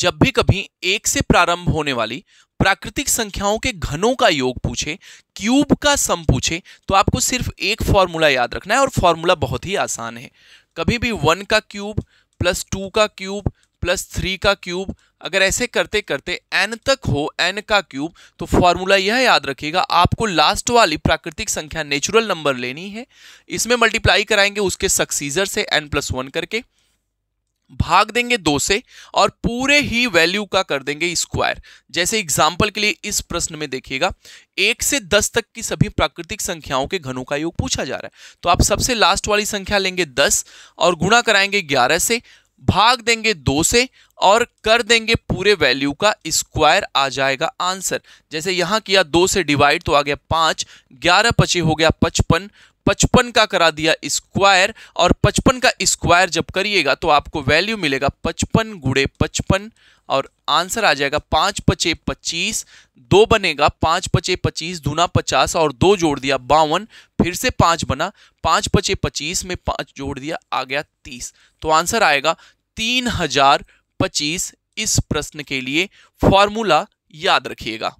जब भी कभी एक से प्रारंभ होने वाली प्राकृतिक संख्याओं के घनों का योग पूछे क्यूब का सम पूछे तो आपको सिर्फ एक फॉर्मूला याद रखना है और फॉर्मूला बहुत ही आसान है कभी भी वन का क्यूब प्लस टू का क्यूब प्लस थ्री का क्यूब अगर ऐसे करते करते एन तक हो एन का क्यूब तो फॉर्मूला यह याद रखिएगा आपको लास्ट वाली प्राकृतिक संख्या नेचुरल नंबर लेनी है इसमें मल्टीप्लाई कराएंगे उसके सक्सीजर से एन प्लस वन करके भाग देंगे दो से और पूरे ही वैल्यू का कर देंगे स्क्वायर जैसे एग्जाम्पल के लिए इस प्रश्न में देखिएगा एक से दस तक की सभी प्राकृतिक संख्याओं के घनों का योग पूछा जा रहा है तो आप सबसे लास्ट वाली संख्या लेंगे दस और गुणा कराएंगे ग्यारह से भाग देंगे दो से और कर देंगे पूरे वैल्यू का स्क्वायर आ जाएगा आंसर जैसे यहां किया दो से डिवाइड तो आ गया पांच ग्यारह पचे हो गया पचपन पचपन का करा दिया स्क्वायर और पचपन का स्क्वायर जब करिएगा तो आपको वैल्यू मिलेगा पचपन गुड़े पचपन और आंसर आ जाएगा पाँच पचे पच्चीस दो बनेगा पाँच पचे पच्चीस दूना पचास और दो जोड़ दिया बावन फिर से पाँच बना पाँच पचे पच्चीस में पाँच जोड़ दिया आ गया तीस तो आंसर आएगा तीन हजार पच्चीस इस प्रश्न के लिए फॉर्मूला याद रखिएगा